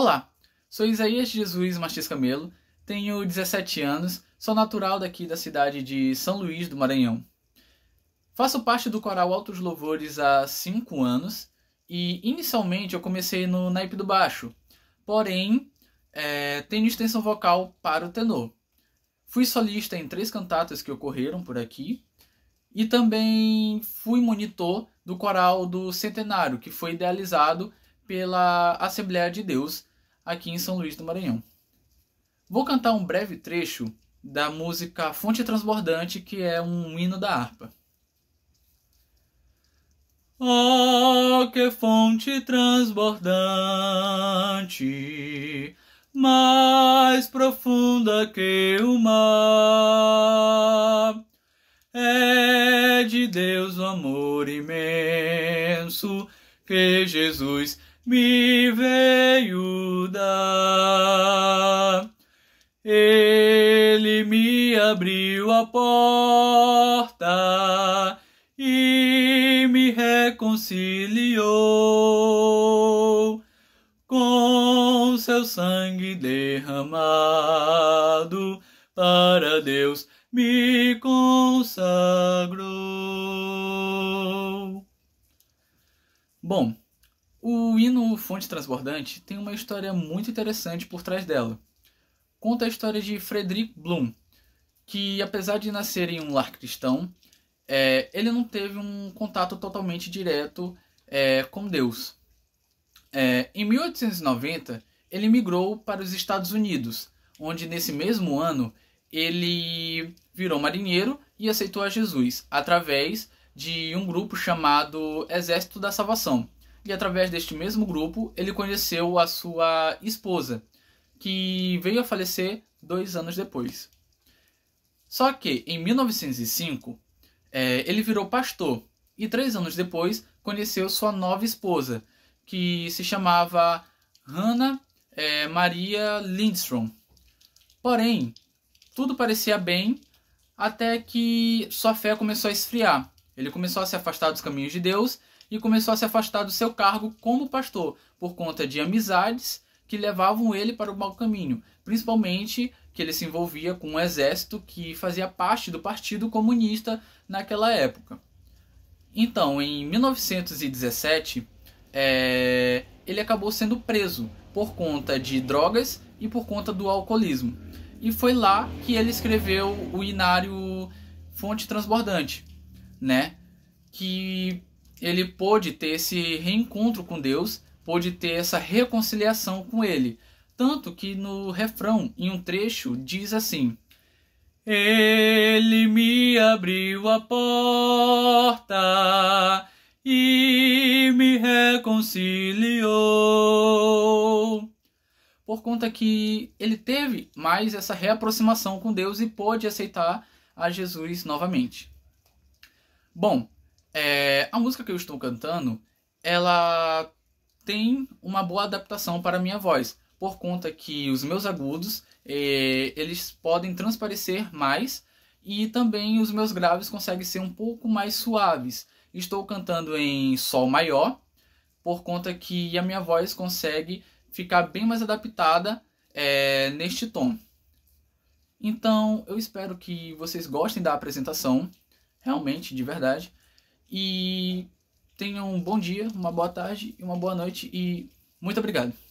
Olá, sou Isaías Jesus Martins Camelo, tenho 17 anos, sou natural daqui da cidade de São Luís do Maranhão. Faço parte do coral Altos Louvores há 5 anos e inicialmente eu comecei no naipe do baixo, porém é, tenho extensão vocal para o tenor. Fui solista em três cantatas que ocorreram por aqui e também fui monitor do coral do Centenário, que foi idealizado pela Assembleia de Deus aqui em São Luís do Maranhão. Vou cantar um breve trecho da música Fonte Transbordante, que é um hino da harpa. Oh, que fonte transbordante, mais profunda que o mar. É de Deus o amor imenso que Jesus me veio ajuda. Ele me abriu a porta e me reconciliou com seu sangue derramado. Para Deus me consagrou. Bom, o hino Fonte Transbordante tem uma história muito interessante por trás dela. Conta a história de Frederick Bloom, que apesar de nascer em um lar cristão, é, ele não teve um contato totalmente direto é, com Deus. É, em 1890, ele migrou para os Estados Unidos, onde nesse mesmo ano ele virou marinheiro e aceitou a Jesus através de um grupo chamado Exército da Salvação e através deste mesmo grupo ele conheceu a sua esposa, que veio a falecer dois anos depois. Só que em 1905 é, ele virou pastor e três anos depois conheceu sua nova esposa, que se chamava Hannah é, Maria Lindstrom. Porém, tudo parecia bem até que sua fé começou a esfriar. Ele começou a se afastar dos caminhos de Deus e começou a se afastar do seu cargo como pastor por conta de amizades que levavam ele para o mau caminho, principalmente que ele se envolvia com um exército que fazia parte do Partido Comunista naquela época. Então, em 1917, é, ele acabou sendo preso por conta de drogas e por conta do alcoolismo. E foi lá que ele escreveu o Inário Fonte Transbordante, né? Que ele pôde ter esse reencontro com Deus, pôde ter essa reconciliação com ele. Tanto que no refrão, em um trecho, diz assim: Ele me abriu a porta e me reconciliou. Por conta que ele teve mais essa reaproximação com Deus e pôde aceitar a Jesus novamente. Bom, é, a música que eu estou cantando, ela tem uma boa adaptação para a minha voz, por conta que os meus agudos, é, eles podem transparecer mais e também os meus graves conseguem ser um pouco mais suaves. Estou cantando em sol maior, por conta que a minha voz consegue ficar bem mais adaptada é, neste tom. Então, eu espero que vocês gostem da apresentação, realmente, de verdade. E tenham um bom dia, uma boa tarde e uma boa noite. E muito obrigado.